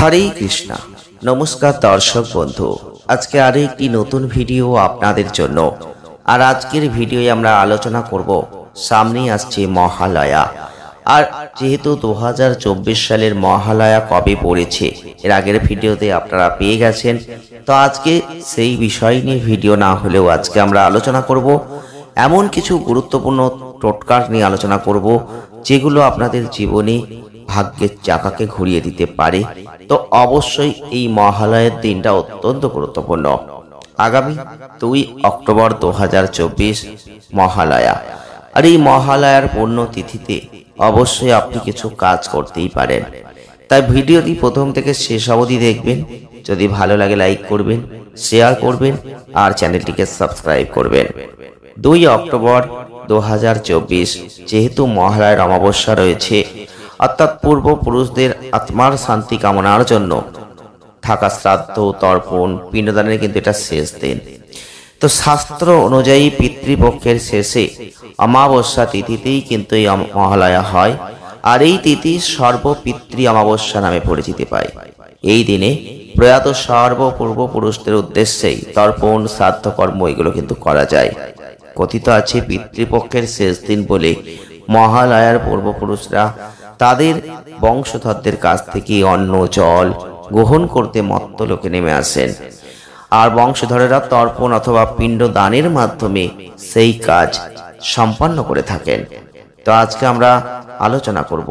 হরে কৃষ্ণা নমস্কার দর্শক বন্ধু আজকে আরও একটি নতুন ভিডিও আপনাদের জন্য আর আজকের ভিডিওয়ে আমরা আলোচনা করব সামনেই আসছে মহালয়া আর যেহেতু দু সালের মহালয়া কবে পড়েছে এর আগের ভিডিওতে আপনারা পেয়ে গেছেন তো আজকে সেই বিষয় নিয়ে ভিডিও না হলেও আজকে আমরা আলোচনা করব এমন কিছু গুরুত্বপূর্ণ টোটকার নিয়ে আলোচনা করব যেগুলো আপনাদের জীবনে ভাগ্যের চাকাকে ঘুরিয়ে দিতে পারে তো অবশ্যই এই মহালয়ের দিনটা অত্যন্ত গুরুত্বপূর্ণ আগামী দুই অক্টোবর দু মহালয়া আর এই মহালয়ার পূর্ণ তিথিতে অবশ্যই আপনি কিছু কাজ করতেই পারেন তাই ভিডিওটি প্রথম থেকে শেষ অবধি দেখবেন যদি ভালো লাগে লাইক করবেন শেয়ার করবেন আর চ্যানেলটিকে সাবস্ক্রাইব করবেন দুই অক্টোবর দু যেহেতু মহালয়ার অমাবস্যা রয়েছে অর্থাৎ পূর্বপুরুষদের আত্মার শান্তি কামনার জন্য থাকা শ্রাদ্ধ তর্পণ পিণ্ডদানের কিন্তু এটা শেষ দিন তো শাস্ত্র অনুযায়ী পিতৃপক্ষের শেষে অমাবস্যা তিথিতেই কিন্তু এই মহালয়া হয় আর এই তিথি সর্বপিতৃ অমাবস্যা নামে পরিচিতি পায় এই দিনে প্রয়াত সর্বপূর্বপুরুষদের উদ্দেশ্যেই তর্পণ শ্রাদ্ধকর্ম এগুলো কিন্তু করা যায় কথিত আছে পিতৃপক্ষের শেষ দিন বলে মহালয়ার পূর্বপুরুষরা তাদের বংশধরদের কাছ থেকে অন্ন জল গ্রহণ করতে মত্ত লোকে নেমে আসেন আর বংশধরেরা তর্পণ অথবা পিণ্ড দানের মাধ্যমে সেই কাজ সম্পন্ন করে থাকেন তো আজকে আমরা আলোচনা করব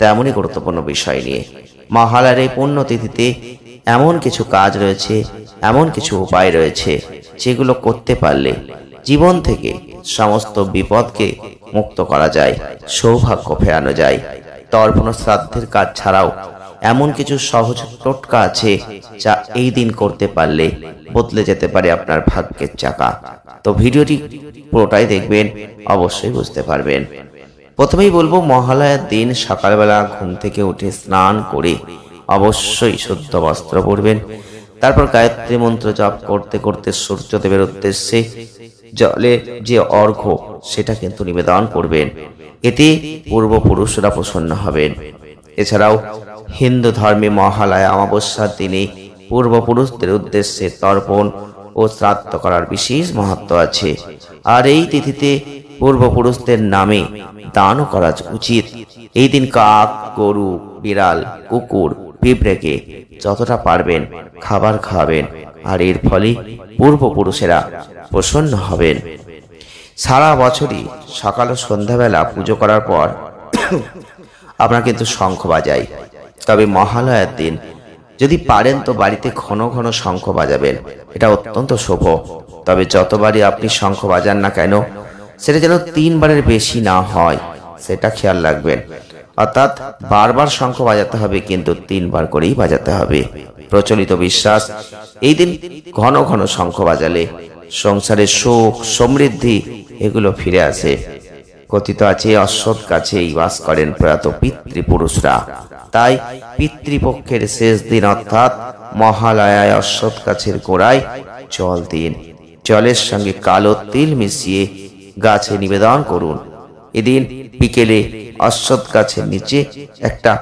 তেমনই গুরুত্বপূর্ণ বিষয় নিয়ে মহালয়ার এই পুণ্যতিথিতে এমন কিছু কাজ রয়েছে এমন কিছু উপায় রয়েছে যেগুলো করতে পারলে জীবন থেকে সমস্ত বিপদকে মুক্ত করা যায় সৌভাগ্য ফেরানো যায় তর্পণ শ্রাদ্ধের কাজ ছাড়াও এমন কিছু সহজ টোটকা আছে যা এই দিন করতে পারলে বদলে যেতে পারে আপনার ভাগ্যের চাকা তো ভিডিওটি পুরোটাই দেখবেন অবশ্যই বুঝতে পারবেন প্রথমেই বলবো মহালয়ার দিন সকালবেলা ঘুম থেকে উঠে স্নান করে অবশ্যই শুদ্ধ বস্ত্র পরবেন তারপর গায়ত্রী মন্ত্র জপ করতে করতে সূর্যদেবের উদ্দেশ্যে জলে যে অর্ঘ্য সেটা কিন্তু নিবেদন করবেন এতে পূর্বপুরুষরা প্রসন্ন হবেন এছাড়াও হিন্দু ধর্মে মহালয়া অমাবস্যার দিনে পূর্বপুরুষদের উদ্দেশ্যে তর্পণ ও শ্রাদ্ধ করার বিশেষ মহত্ব আছে আর এই তিথিতে পূর্বপুরুষদের নামে দানও করা উচিত এই দিন কাক গরু বিড়াল কুকুর পিঁপড়েকে যতটা পারবেন খাবার খাওয়াবেন আর এর ফলে পূর্বপুরুষেরা প্রসন্ন হবেন সারা বছরই সকাল ও সন্ধ্যাবেলা পুজো করার পর আপনার কিন্তু শঙ্খ বাজাই তবে মহালয়ার দিন যদি পারেন তো বাড়িতে ঘন ঘন শঙ্খ বাজাবেন এটা অত্যন্ত শুভ তবে যতবারই আপনি শঙ্খ বাজান না কেন সেটা যেন তিনবারের বেশি না হয় সেটা খেয়াল রাখবেন অর্থাৎ বারবার শঙ্খ বাজাতে হবে কিন্তু তিনবার করেই বাজাতে হবে প্রচলিত বিশ্বাস এই দিন ঘন ঘন শঙ্খ বাজালে সংসারের সুখ সমৃদ্ধি এগুলো ফিরে আসে কথিত আছে অশ্বত কাছেই বাস করেন প্রয়াত পিতৃপুরুষরা তাই পিতৃপক্ষের শেষ দিন অর্থাৎ মহালয়ায় অশ্বত গাছের গোড়ায় জল দিন জলের সঙ্গে কালো তিল মিশিয়ে গাছে নিবেদন করুন এদিন বিকেলে অশ্বত গাছের নিচে একটা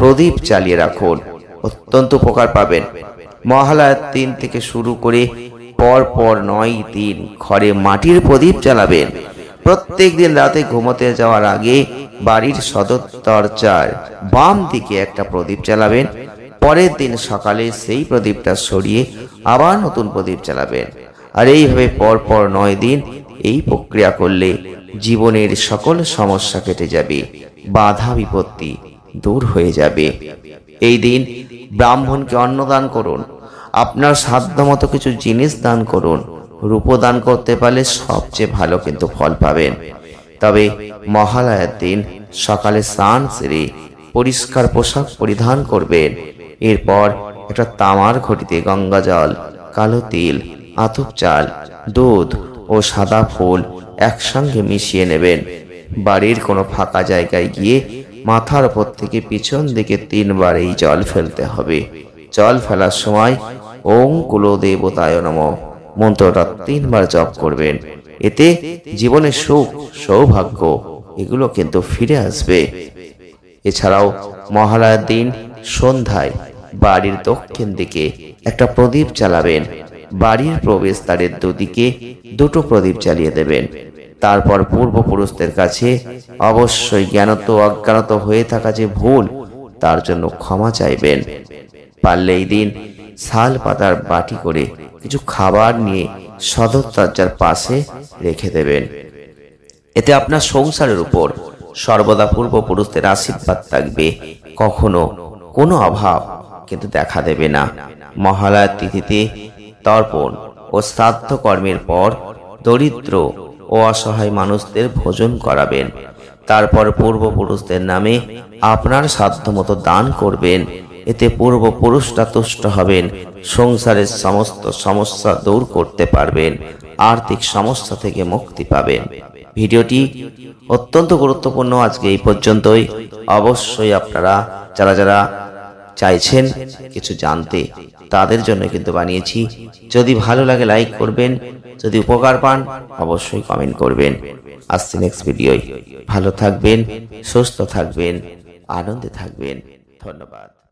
প্রদীপ চালিয়ে রাখুন অত্যন্ত উপকার পাবেন মহালয়ার দিন থেকে শুরু করে পর পর নয় দিন ঘরে মাটির প্রদীপ জ্বালাবেন প্রত্যেক দিন রাতে ঘুমোতে যাওয়ার আগে বাড়ির সদর দরজার বাম দিকে একটা প্রদীপ জ্বালাবেন পরের দিন সকালে সেই প্রদীপটা সরিয়ে আবার নতুন প্রদীপ জ্বালাবেন আর এইভাবে পরপর নয় দিন এই প্রক্রিয়া করলে জীবনের সকল সমস্যা কেটে যাবে বাধা বিপত্তি দূর হয়ে যাবে এই দিন ব্রাহ্মণকে অন্নদান করুন আপনার সাধ্যমতো কিছু জিনিস দান করুন রূপদান করতে পারলে সবচেয়ে ভালো কিন্তু ফল পাবেন তবে মহালয়ার দিন সকালে স্নান সেরে পরিষ্কার পোশাক পরিধান করবেন এরপর একটা তামার ঘটিতে গঙ্গা জল কালো তিল আতপ চাল দুধ ও সাদা ফুল একসঙ্গে মিশিয়ে নেবেন বাড়ির কোনো ফাঁকা জায়গায় গিয়ে মাথার ওপর থেকে পিছন দিকে তিনবার এই জল ফেলতে হবে জল ফেলার সময় ওম কুলো দেবতায় নম মন্ত্রটা তিনবার জপ করবেন এতে জীবনের সুখ সৌভাগ্য এগুলো কিন্তু ফিরে আসবে এছাড়াও মহালয়ার দিন সন্ধ্যায় বাড়ির দক্ষিণ দিকে একটা প্রদীপ চালাবেন বাড়ির প্রবেশদ্বারের দুদিকে দুটো প্রদীপ জ্বালিয়ে দেবেন তারপর পূর্বপুরুষদের কাছে অবশ্যই জ্ঞানত অজ্ঞানত হয়ে থাকা যে ভুল তার জন্য ক্ষমা চাইবেন পারলে এই দিন শাল পাতার বাটি করে কিছু খাবার নিয়ে সদর দরজার পাশে রেখে দেবেন এতে আপনার সংসারের উপর সর্বদা পূর্বপুরুষদের আশীর্বাদ থাকবে কখনো কোনো অভাব কিন্তু দেখা দেবে না মহালয়ার তিথিতে তর্পণ ও শ্রাদ্ধ কর্মের পর দরিদ্র ও অসহায় মানুষদের ভোজন করাবেন তারপর পূর্বপুরুষদের নামে আপনার সাধ্যমতো দান করবেন এতে পূর্বপুরুষরা তুষ্ট হবেন সংসারের সমস্ত সমস্যা দূর করতে পারবেন আর্থিক সমস্যা থেকে মুক্তি পাবেন ভিডিওটি অত্যন্ত গুরুত্বপূর্ণ আজকে এই পর্যন্তই অবশ্যই আপনারা যারা যারা চাইছেন কিছু জানতে তাদের জন্য কিন্তু বানিয়েছি যদি ভালো লাগে লাইক করবেন যদি উপকার পান অবশ্যই কমেন্ট করবেন আসছি নেক্সট ভিডিওয় ভালো থাকবেন সুস্থ থাকবেন আনন্দে থাকবেন ধন্যবাদ